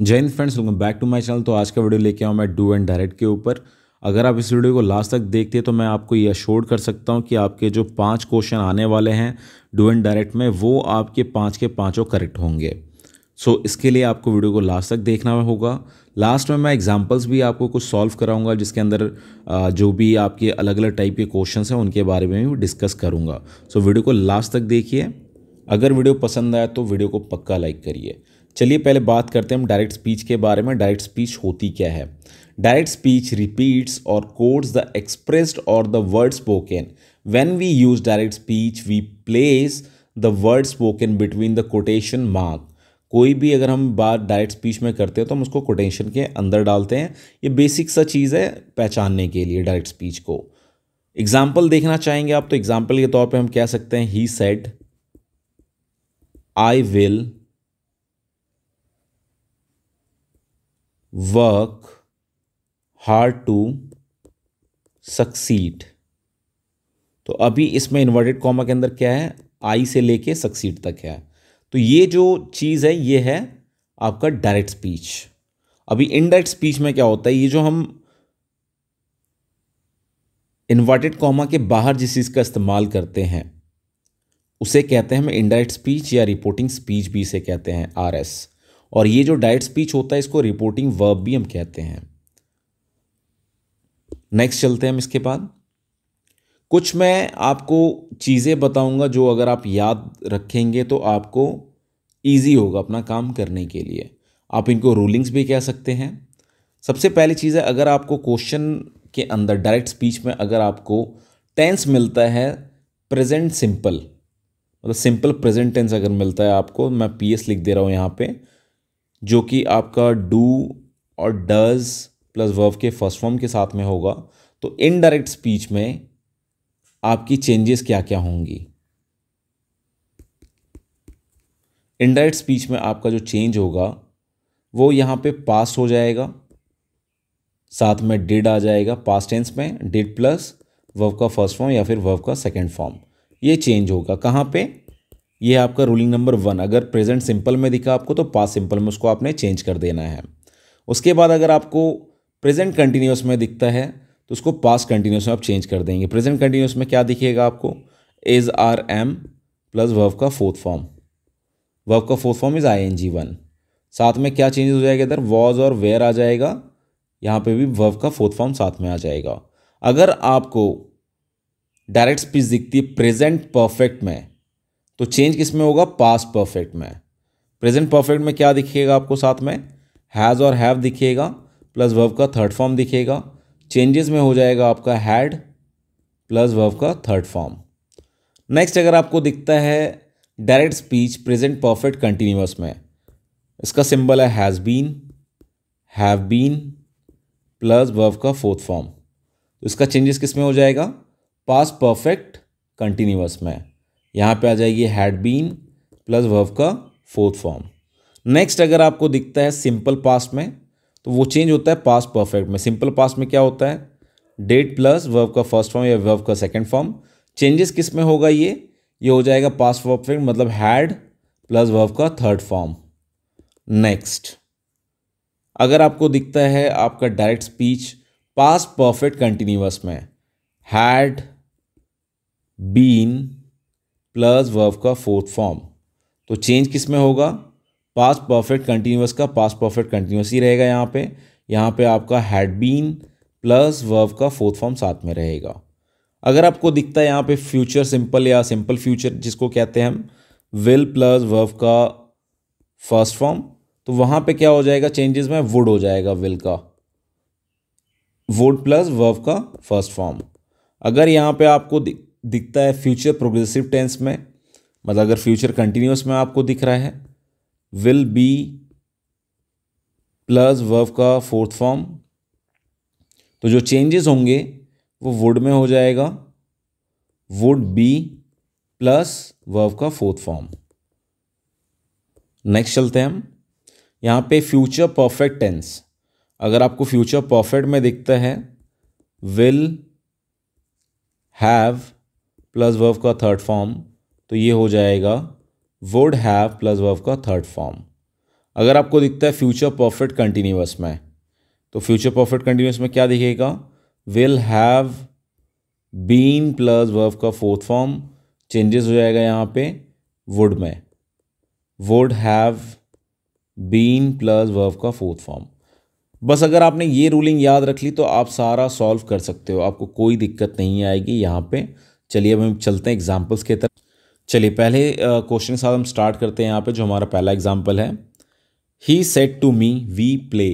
जय हिंद friends welcome back to my channel तो आज का वीडियो लेके आऊँ मैं डू एंड डायरेक्ट के ऊपर अगर आप इस वीडियो को लास्ट तक देखते तो मैं आपको ये अशोर कर सकता हूँ कि आपके जो पाँच क्वेश्चन आने वाले हैं डू एंड डायरेक्ट में वो आपके पाँच के पाँचों करेक्ट होंगे सो so, इसके लिए आपको वीडियो को लास्ट तक देखना होगा लास्ट में मैं एग्जाम्पल्स भी आपको कुछ सॉल्व कराऊंगा जिसके अंदर जो भी आपके अलग अलग टाइप के क्वेश्चन हैं उनके बारे में भी डिस्कस करूँगा सो so, वीडियो को लास्ट तक देखिए अगर वीडियो पसंद आया तो वीडियो को पक्का लाइक करिए चलिए पहले बात करते हैं हम डायरेक्ट स्पीच के बारे में डायरेक्ट स्पीच होती क्या है डायरेक्ट स्पीच रिपीट्स और कोड्स द एक्सप्रेस्ड और the word spoken when we use direct speech we place the word spoken between the quotation mark कोई भी अगर हम बात डायरेक्ट स्पीच में करते हैं तो हम उसको कोटेशन के अंदर डालते हैं ये बेसिक सा चीज़ है पहचानने के लिए डायरेक्ट स्पीच को एग्जाम्पल देखना चाहेंगे आप तो एग्जाम्पल के तौर पर हम कह सकते हैं he said I will work hard to succeed तो अभी इसमें इन्वर्टेड कॉमा के अंदर क्या है आई से लेके सक्सीड तक है तो ये जो चीज़ है ये है आपका डायरेक्ट स्पीच अभी इनडायरेक्ट स्पीच में क्या होता है ये जो हम इन्वर्टेड कॉमा के बाहर जिस चीज़ का इस्तेमाल करते हैं उसे कहते हैं हम इनडायरेक्ट स्पीच या रिपोर्टिंग स्पीच भी इसे कहते हैं आर एस और ये जो डाइट स्पीच होता है इसको रिपोर्टिंग वर्ब भी हम कहते हैं नेक्स्ट चलते हैं हम इसके बाद कुछ मैं आपको चीज़ें बताऊंगा जो अगर आप याद रखेंगे तो आपको इजी होगा अपना काम करने के लिए आप इनको रूलिंग्स भी कह सकते हैं सबसे पहली चीज़ है अगर आपको क्वेश्चन के अंदर डायरेक्ट स्पीच में अगर आपको टेंस मिलता है प्रेजेंट सिंपल मतलब सिंपल प्रेजेंट टेंस अगर मिलता है आपको मैं पीएस लिख दे रहा हूँ यहाँ पे जो कि आपका डू और डज प्लस वर्व के फर्स्ट फॉर्म के साथ में होगा तो इनडायरेक्ट स्पीच में आपकी चेंजेस क्या क्या होंगी इनडायरेक्ट स्पीच में आपका जो चेंज होगा वो यहाँ पे पास्ट हो जाएगा साथ में डिड आ जाएगा पास्ट टेंस में डिड प्लस वर्व का फर्स्ट फॉर्म या फिर वर्व का सेकंड फॉर्म ये चेंज होगा कहाँ पे ये आपका रूलिंग नंबर वन अगर प्रेजेंट सिंपल में दिखा आपको तो पास सिंपल में उसको आपने चेंज कर देना है उसके बाद अगर आपको प्रेजेंट कंटिन्यूस में दिखता है तो उसको पास कंटिन्यूस में आप चेंज कर देंगे प्रेजेंट कंटिन्यूस में क्या दिखेगा आपको is are am plus verb का फोर्थ फॉर्म वर्व का fourth form is I N G वन साथ में क्या चेंजेस हो जाएगा इधर वॉज और वेयर आ जाएगा यहाँ पे भी वर्व का फोर्थ फॉर्म साथ में आ जाएगा अगर आपको डायरेक्ट स्पीच दिखती है प्रेजेंट परफेक्ट में तो चेंज किस में होगा पास परफेक्ट में प्रेजेंट परफेक्ट में क्या दिखेगा आपको साथ में हैज़ और हैव दिखेगा प्लस वर्ब का थर्ड फॉर्म दिखेगा चेंजेस में हो जाएगा आपका हैड प्लस वर्ब का थर्ड फॉर्म नेक्स्ट अगर आपको दिखता है direct speech present perfect continuous में इसका सिंबल है has been have been plus verb का फोर्थ फॉर्म तो इसका चेंजेस किस में हो जाएगा पास परफेक्ट कंटिन्यूस में यहाँ पे आ जाएगी हैड बीन प्लस वर्ब का फोर्थ फॉर्म नेक्स्ट अगर आपको दिखता है सिंपल पास्ट में तो वो चेंज होता है पास्ट परफेक्ट में सिंपल पास्ट में क्या होता है डेट प्लस वर्ब का फर्स्ट फॉर्म या वर्ब का सेकेंड फॉर्म चेंजेस किस में होगा ये ये हो जाएगा पास्ट परफेक्ट मतलब हैड प्लस वर्ब का थर्ड फॉर्म नेक्स्ट अगर आपको दिखता है आपका direct speech past perfect continuous में हैड बीन प्लस वर्ब का फोर्थ फॉर्म तो चेंज किस में होगा पास्ट परफेक्ट कंटिन्यूस का पास्ट परफेक्ट कंटिन्यूस ही रहेगा यहाँ पे यहाँ पे आपका हैड बीन प्लस वर्ब का फोर्थ फॉर्म साथ में रहेगा अगर आपको दिखता है यहाँ पे फ्यूचर सिंपल या सिंपल फ्यूचर जिसको कहते हैं हम विल प्लस वर्ब का फर्स्ट फॉर्म तो वहाँ पे क्या हो जाएगा चेंजेस में वुड हो जाएगा विल का वुड प्लस वर्व का फर्स्ट फॉर्म अगर यहाँ पे आपको दिखता है फ्यूचर प्रोग्रेसिव टेंस में मतलब अगर फ्यूचर कंटिन्यूस में आपको दिख रहा है विल बी प्लस वर्व का फोर्थ फॉर्म तो जो चेंजेस होंगे वो वुड में हो जाएगा वुड बी प्लस वर्व का फोर्थ फॉर्म नेक्स्ट चलते हैं हम यहाँ पे फ्यूचर परफेक्ट टेंस अगर आपको फ्यूचर परफेक्ट में दिखता है विल हैव प्लस वर्व का थर्ड फॉर्म तो ये हो जाएगा वुड हैव प्लस वर्व का थर्ड फॉर्म अगर आपको दिखता है फ्यूचर परफेक्ट कंटिन्यूस में तो फ्यूचर परफेक्ट कंटिन्यूस में क्या दिखेगा will have been plus verb का फोर्थ फॉर्म चेंजेस हो जाएगा यहाँ पे वुड में would have been plus verb का फोर्थ फॉर्म बस अगर आपने ये रूलिंग याद रख ली तो आप सारा सॉल्व कर सकते हो आपको कोई दिक्कत नहीं आएगी यहाँ पे चलिए अब हम चलते हैं एग्जाम्पल्स के तरफ चलिए पहले क्वेश्चन के साथ हम स्टार्ट करते हैं यहाँ पे जो हमारा पहला एग्जाम्पल है he said to me we play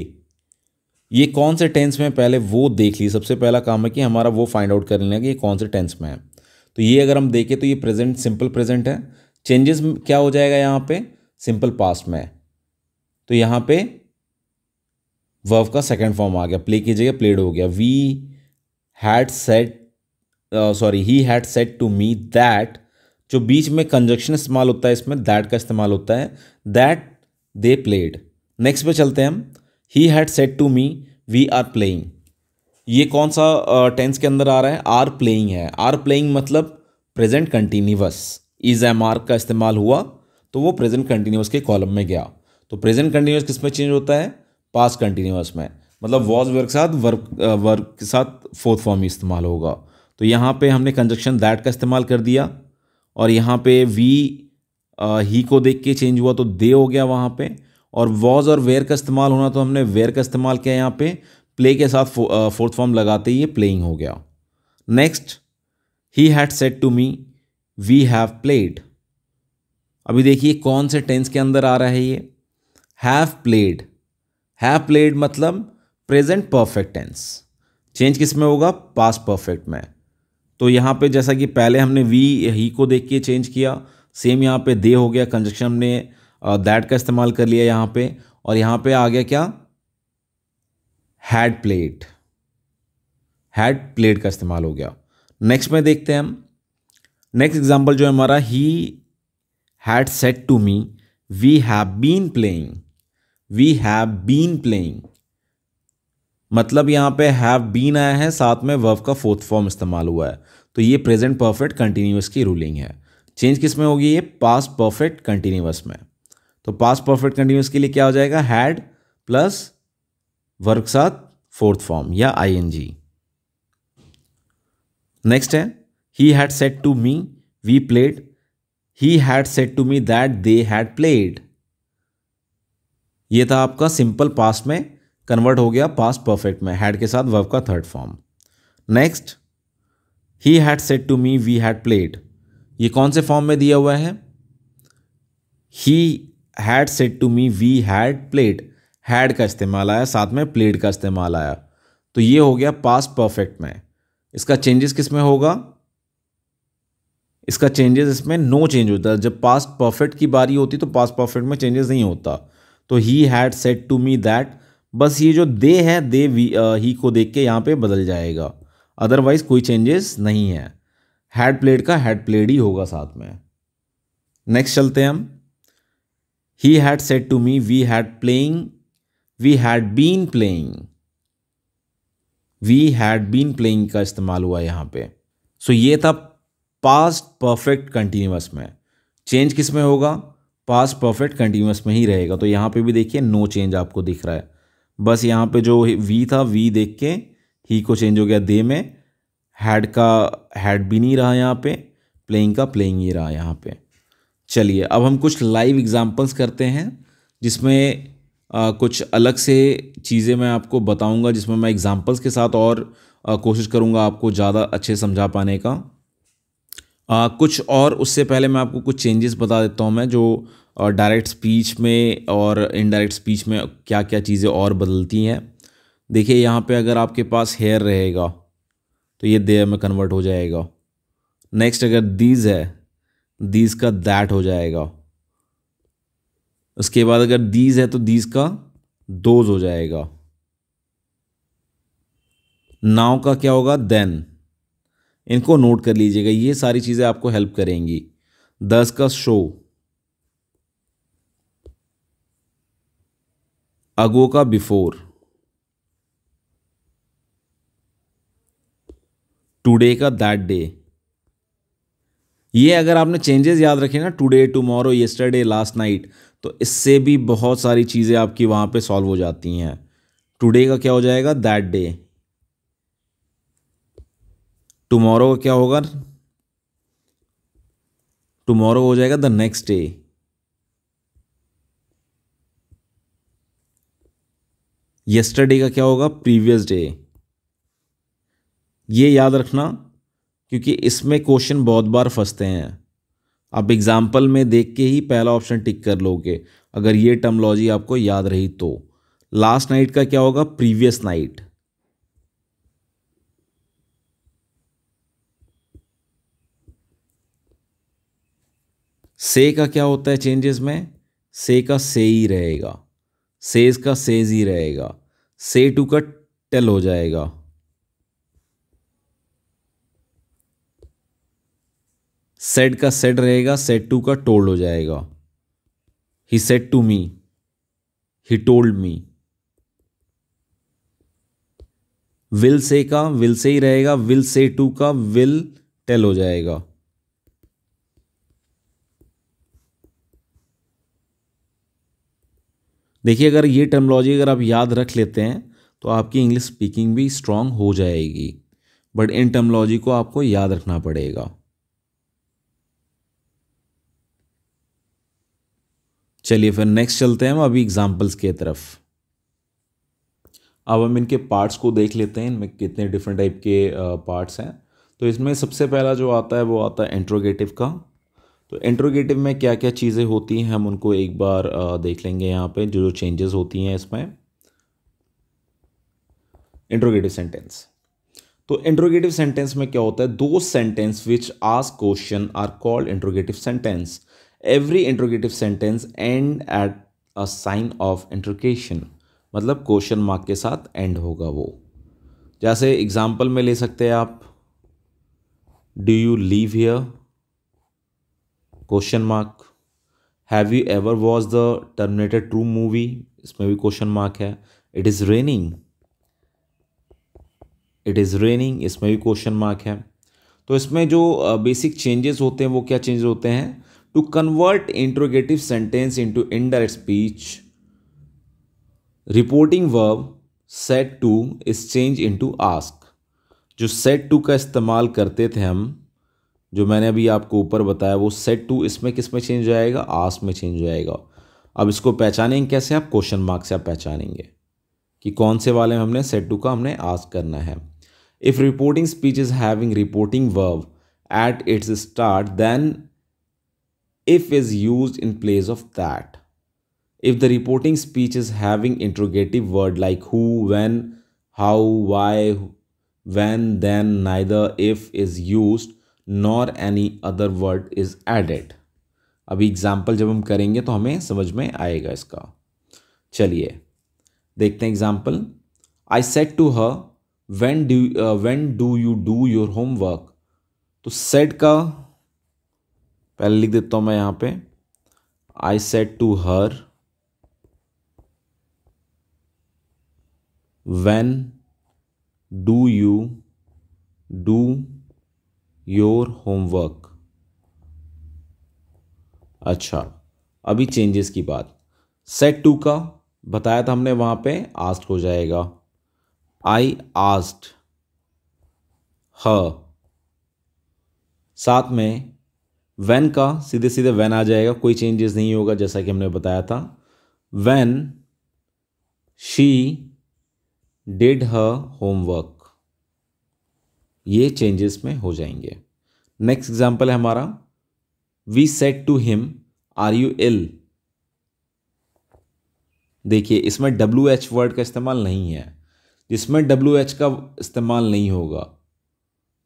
ये कौन से टेंस में पहले वो देख ली सबसे पहला काम है कि हमारा वो फाइंड आउट कर लेना कि ये कौन से टेंस में है तो ये अगर हम देखें तो ये प्रेजेंट सिंपल प्रेजेंट है चेंजेस क्या हो जाएगा यहाँ पे सिंपल पास्ट में तो यहाँ पे वर्व का सेकंड फॉर्म आ गया प्ले कीजिएगा प्लेड हो गया we had said sorry he had said to me that जो बीच में कंजक्शन इस्तेमाल होता है इसमें दैट का इस्तेमाल होता है दैट दे प्लेड नेक्स्ट पे चलते हैं हम he had said to me we are playing ये कौन सा टेंस uh, के अंदर आ रहा है आर प्लेइंग है आर प्लेइंग मतलब present continuous is am are का इस्तेमाल हुआ तो वो प्रेजेंट कंटिन्यूस के कॉलम में गया तो प्रेजेंट कंटिन्यूस किस में चेंज होता है पास कंटिन्यूस में मतलब वॉज वर्क के साथ वर्क वर्क uh, के साथ फोर्थ फॉर्म इस्तेमाल होगा तो यहाँ पे हमने कंजक्शन दैट का इस्तेमाल कर दिया और यहाँ पे वी ही को देख के चेंज हुआ तो दे हो गया वहाँ पे और वॉज और वेयर का इस्तेमाल होना तो हमने वेयर का इस्तेमाल किया यहाँ पे प्ले के साथ फो, आ, फोर्थ फॉर्म लगाते ही ये प्लेइंग हो गया next he had said to me we have played अभी देखिए कौन से टेंस के अंदर आ रहा है ये हैव प्लेड हैव प्लेड मतलब प्रेजेंट परफेक्ट टेंस चेंज किस में होगा पास्ट परफेक्ट में तो यहाँ पे जैसा कि पहले हमने वी ही को देख के चेंज किया सेम यहाँ पे दे हो गया कंजक्शन हमने दैट का इस्तेमाल कर लिया यहाँ पे और यहाँ पे आ गया क्या हैड प्लेट हैड प्लेट का इस्तेमाल हो गया नेक्स्ट में देखते हैं हम नेक्स्ट एग्जाम्पल जो है हमारा he had said to me we have been playing we have been playing मतलब यहाँ पे हैव बीन आया है साथ में वर्व का फोर्थ फॉर्म इस्तेमाल हुआ है तो ये प्रेजेंट परफेक्ट कंटिन्यूस की रूलिंग है चेंज किस में होगी ये पास परफेक्ट कंटिन्यूस में तो पास परफेक्ट कंटिन्यूस के लिए क्या हो जाएगा हैड प्लस वर्क साथ फोर्थ फॉर्म या जी नेक्स्ट है he had said to me we played he had said to me that they had played ये था आपका सिंपल पास्ट में कन्वर्ट हो गया पास्ट परफेक्ट में हैड के साथ वर्ब का third form next he had said to me we had played ये कौन से फॉर्म में दिया हुआ है he had said to me we had played had का इस्तेमाल आया साथ में प्लेड का इस्तेमाल आया तो ये हो गया पास्ट परफेक्ट में इसका चेंजेस किस में होगा इसका चेंजेस इसमें नो चेंज होता है जब पास्ट परफेक्ट की बारी होती तो पास्ट परफेक्ट में चेंजेस नहीं होता तो he had said to me that बस ये जो दे है दे वी आ, ही को देख के यहाँ पे बदल जाएगा अदरवाइज कोई चेंजेस नहीं है हेड प्लेट का हेड प्लेट ही होगा साथ में नेक्स्ट चलते हैं हम he had said to me we had playing we had been playing we had been playing का इस्तेमाल हुआ यहाँ पे सो so ये था पास्ट परफेक्ट कंटिन्यूस में चेंज किस में होगा पास्ट परफेक्ट कंटिन्यूस में ही रहेगा तो यहाँ पे भी देखिए नो चेंज आपको दिख रहा है बस यहाँ पे जो वी था वी देख के ही को चेंज हो गया दे में हैड का हैड भी नहीं रहा यहाँ पे प्लेइंग का प्लेइंग ही रहा यहाँ पे चलिए अब हम कुछ लाइव एग्जांपल्स करते हैं जिसमें आ, कुछ अलग से चीज़ें मैं आपको बताऊंगा जिसमें मैं एग्जांपल्स के साथ और आ, कोशिश करूंगा आपको ज़्यादा अच्छे समझा पाने का आ, कुछ और उससे पहले मैं आपको कुछ चेंजेस बता देता हूँ मैं जो और डायरेक्ट स्पीच में और इनडायरेक्ट स्पीच में क्या क्या चीज़ें और बदलती हैं देखिए यहाँ पे अगर आपके पास हेयर रहेगा तो ये देयर में कन्वर्ट हो जाएगा नेक्स्ट अगर दीज है दीज का दैट हो जाएगा उसके बाद अगर दीज है तो दीज का दोज हो जाएगा नाव का क्या होगा देन इनको नोट कर लीजिएगा ये सारी चीज़ें आपको हेल्प करेंगी दस का शो अगो का बिफोर टुडे का दैट डे ये अगर आपने चेंजेस याद रखे ना today tomorrow yesterday last night तो इससे भी बहुत सारी चीज़ें आपकी वहाँ पे सॉल्व हो जाती हैं टुडे का क्या हो जाएगा दैट डे टुमारो का क्या होगा टुमारो हो जाएगा द नेक्स्ट डे येस्टरडे का क्या होगा प्रीवियस डे ये याद रखना क्योंकि इसमें क्वेश्चन बहुत बार फंसते हैं आप एग्जाम्पल में देख के ही पहला ऑप्शन टिक कर लोगे अगर ये टर्मोलॉजी आपको याद रही तो लास्ट नाइट का क्या होगा प्रीवियस नाइट से का क्या होता है चेंजेस में से का से ही रहेगा सेज का सेज ही रहेगा से टू का टेल हो जाएगा सेड का सेड रहेगा सेट टू का टोल्ड हो जाएगा he said to me he told me will से का विल से ही रहेगा विल से टू का विल टेल हो जाएगा देखिए अगर ये टर्मोलॉजी अगर आप याद रख लेते हैं तो आपकी इंग्लिश स्पीकिंग भी स्ट्रांग हो जाएगी बट इन टर्मोलॉजी को आपको याद रखना पड़ेगा चलिए फिर नेक्स्ट चलते हैं हम अभी एग्जाम्पल्स की तरफ अब हम इनके पार्ट्स को देख लेते हैं इनमें कितने डिफरेंट टाइप के पार्ट्स हैं तो इसमें सबसे पहला जो आता है वो आता है इंट्रोगेटिव का तो इंट्रोगेटिव में क्या क्या चीज़ें होती हैं हम उनको एक बार देख लेंगे यहाँ पे जो जो चेंजेस होती हैं इसमें इंट्रोगेटिव सेंटेंस तो इंट्रोगेटिव सेंटेंस में क्या होता है those sentence which ask question are called interrogative sentence every interrogative sentence end at a sign of interrogation मतलब क्वेश्चन मार्क के साथ एंड होगा वो जैसे एग्जाम्पल में ले सकते हैं आप do you leave here question mark have you ever was the Terminator two movie इसमें भी क्वेश्चन मार्क है it is raining it is raining इसमें भी क्वेश्चन मार्क है तो इसमें जो बेसिक चेंजेस होते हैं वो क्या चेंजेस होते हैं to convert interrogative sentence into indirect speech reporting verb said to is change into ask जो सेट टू का इस्तेमाल करते थे हम जो मैंने अभी आपको ऊपर बताया वो सेट टू इसमें किस में चेंज हो जाएगा आस में चेंज हो जाएगा अब इसको पहचानेंगे कैसे आप क्वेश्चन मार्क से आप पहचानेंगे कि कौन से वाले में हमने सेट टू का हमने आस करना है if reporting speech is having reporting verb at its start then if is use in place of that if the reporting speech is having interrogative word like who when how why when then neither if is use nor any other word is added अभी example जब हम करेंगे तो हमें समझ में आएगा इसका चलिए देखते हैं example I said to her when do when do you do your homework तो सेट का पहले लिख देता हूं मैं यहां पे I said to her when do you do your homework अच्छा अभी चेंजेस की बात सेट टू का बताया था हमने वहां पे आस्ट हो जाएगा आई आस्ट ह साथ में वैन का सीधे सीधे वैन आ जाएगा कोई चेंजेस नहीं होगा जैसा कि हमने बताया था when she did her homework ये चेंजेस में हो जाएंगे नेक्स्ट एग्जाम्पल है हमारा we said to him are you ill देखिए इसमें डब्ल्यू एच वर्ड का इस्तेमाल नहीं है जिसमें डब्ल्यू एच का इस्तेमाल नहीं होगा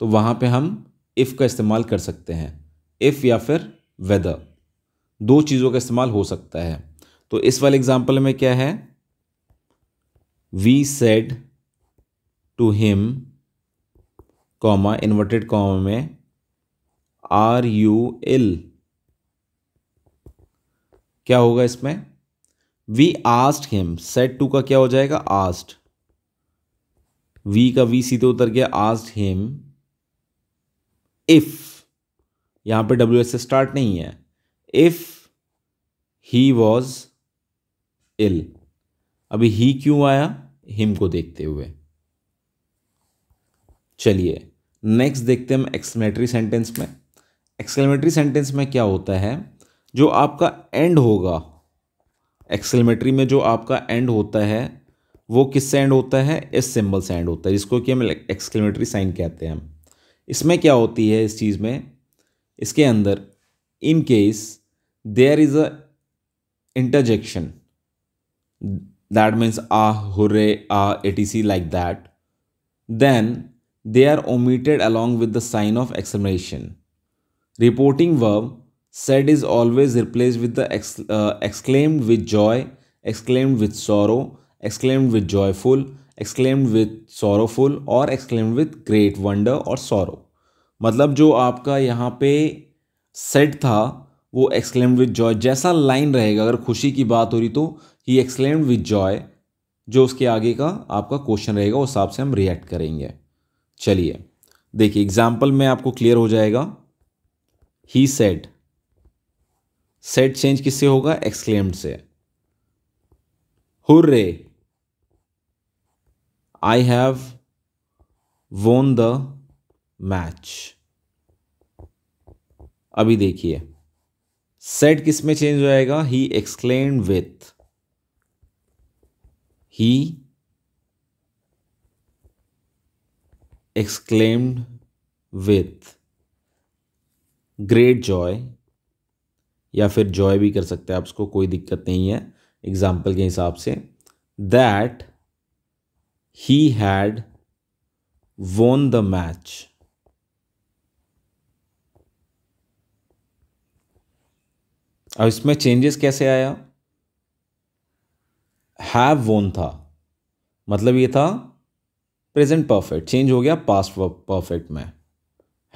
तो वहाँ पे हम इफ़ का इस्तेमाल कर सकते हैं इफ़ या फिर वेदर दो चीज़ों का इस्तेमाल हो सकता है तो इस वाले एग्जाम्पल में क्या है we said to him comma inverted comma में आर यू एल क्या होगा इसमें we asked him said to का क्या हो जाएगा आस्ट वी का वी सीधे उतर गया आस्ट हिम इफ यहां पे डब्ल्यू एस से स्टार्ट नहीं है इफ ही वॉज इल अभी ही क्यों आया हिम को देखते हुए चलिए नेक्स्ट देखते हैं हम एक्सक्लेमेटरी सेंटेंस में एक्सक्लेमेटरी सेंटेंस में क्या होता है जो आपका एंड होगा एक्सक्लेमेटरी में जो आपका एंड होता है वो किससे एंड होता है इस सिंबल से एंड होता है जिसको कि हम एक्सक्लेमेटरी साइन कहते हैं इसमें क्या होती है इस चीज़ में इसके अंदर in case there is a interjection that means ah hurrah ah etc like that then they are omitted along with the sign of exclamation. Reporting verb said is always replaced with the ex, uh, exclaimed with joy, exclaimed with sorrow, exclaimed with joyful, exclaimed with sorrowful और exclaimed with great wonder और sorrow. मतलब जो आपका यहाँ पे said था वो exclaim with joy जैसा लाइन रहेगा अगर खुशी की बात हो रही तो ही एक्सक्लेम विद जॉय जो उसके आगे का आपका क्वेश्चन रहेगा उस हिसाब से हम रिएक्ट करेंगे चलिए देखिए एग्जाम्पल में आपको क्लियर हो जाएगा ही सेट सेट चेंज किससे होगा एक्सक्लेम्ड से hurrah I have won the match अभी देखिए सेट किस में चेंज हो जाएगा he exclaimed with he exclaimed with great joy या फिर जॉय भी कर सकते हैं आप उसको कोई दिक्कत नहीं है एग्जाम्पल के हिसाब से that he had won the match अब इसमें चेंजेस कैसे आया हैव वोन था मतलब ये था प्रेजेंट परफेक्ट चेंज हो गया पास्ट परफेक्ट में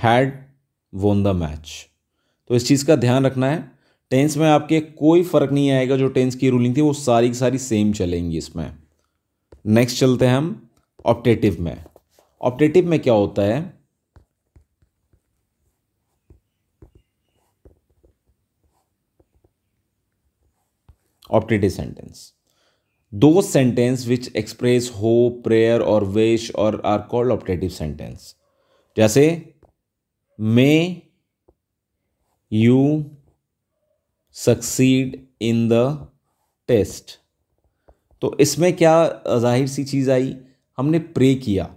हैड वोन द मैच तो इस चीज़ का ध्यान रखना है टेंस में आपके कोई फ़र्क नहीं आएगा जो टेंस की रूलिंग थी वो सारी की सारी सेम चलेंगी इसमें नेक्स्ट चलते हैं हम ऑप्टेटिव में ऑप्टेटिव में क्या होता है optative sentence those sentence which express हो प्रेयर और वेश और आर कॉल्ड ऑप्टेटिव सेंटेंस जैसे may you succeed in the test तो इसमें क्या जाहिर सी चीज आई हमने प्रे किया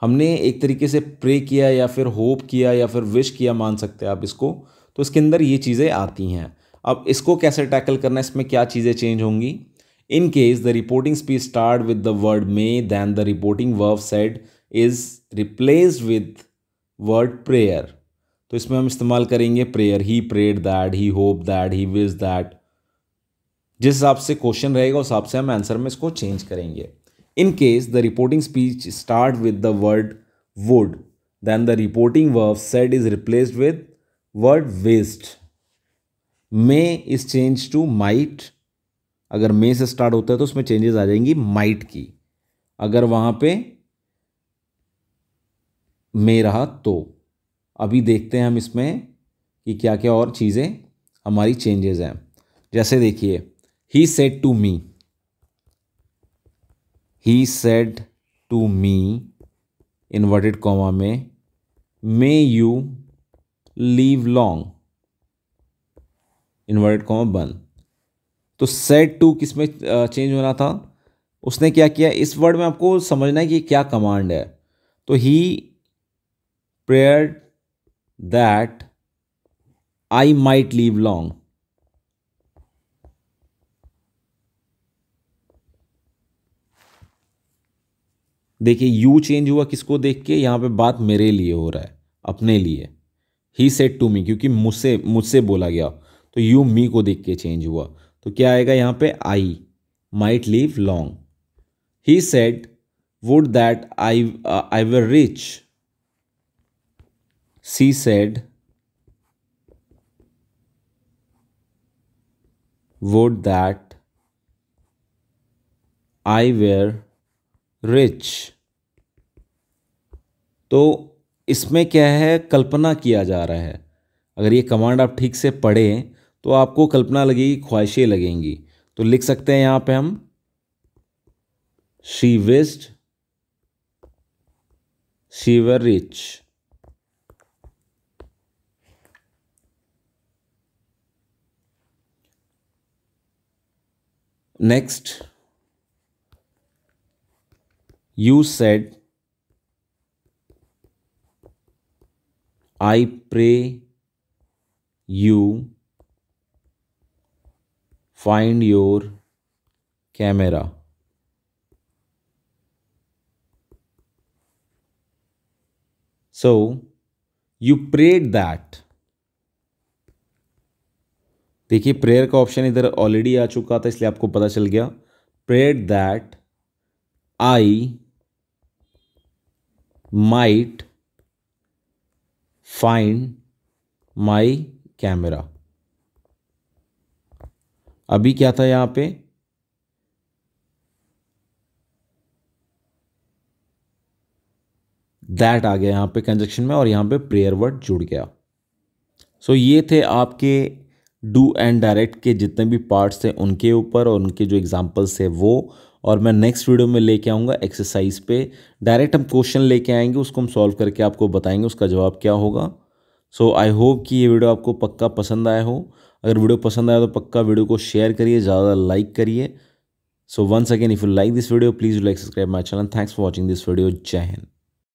हमने एक तरीके से प्रे किया या फिर होप किया या फिर विश किया मान सकते हैं आप इसको तो इसके अंदर ये चीज़ें आती हैं अब इसको कैसे टैकल करना है इसमें क्या चीज़ें चेंज होंगी in case the reporting speech start with the word may then the reporting verb said is replaced with word prayer तो इसमें हम इस्तेमाल करेंगे prayer he prayed that he hope that he wish that जिस हिसाब से question रहेगा उस हिसाब से हम आंसर में इसको चेंज करेंगे in case the reporting speech start with the word would then the reporting verb said is replaced with word wished may is change to might अगर मे से स्टार्ट होता है तो उसमें चेंजेस आ जाएंगी माइट की अगर वहां पे मे रहा तो अभी देखते हैं हम इसमें कि क्या क्या और चीज़ें हमारी चेंजेस हैं जैसे देखिए he said to me he said to me inverted comma में may you live long inverted comma one तो सेट टू किस में चेंज होना था उसने क्या किया इस वर्ड में आपको समझना है कि क्या कमांड है तो he prayed that I might live long देखिए यू चेंज हुआ किसको देख के यहां पे बात मेरे लिए हो रहा है अपने लिए ही सेट टू मी क्योंकि मुझसे मुझसे बोला गया तो यू मी को देख के चेंज हुआ तो क्या आएगा यहाँ पे I might live long he said would that I I were rich she said would that I were rich तो इसमें क्या है कल्पना किया जा रहा है अगर ये कमांड आप ठीक से पढ़ें तो आपको कल्पना लगेगी ख्वाहिशें लगेंगी तो लिख सकते हैं यहां पे हम she wished she were rich next you said I pray you find your camera so you prayed that देखिए प्रेयर का ऑप्शन इधर ऑलरेडी आ चुका था इसलिए आपको पता चल गया prayed that I might find my camera अभी क्या था यहाँ पे दैट आ गया यहाँ पे कंजक्शन में और यहाँ पे प्रेयर वर्ड जुड़ गया सो so, ये थे आपके डू एंड डायरेक्ट के जितने भी पार्ट्स थे उनके ऊपर और उनके जो एग्जांपल्स थे वो और मैं नेक्स्ट वीडियो में लेके आऊँगा एक्सरसाइज पे डायरेक्ट हम क्वेश्चन लेके आएंगे उसको हम सॉल्व करके आपको बताएंगे उसका जवाब क्या होगा सो आई होप कि ये वीडियो आपको पक्का पसंद आया हो अगर वीडियो पसंद आया तो पक्का वीडियो को शेयर करिए ज़्यादा लाइक करिए so once again if you like this video please like subscribe my channel thanks for watching this video Jai Hind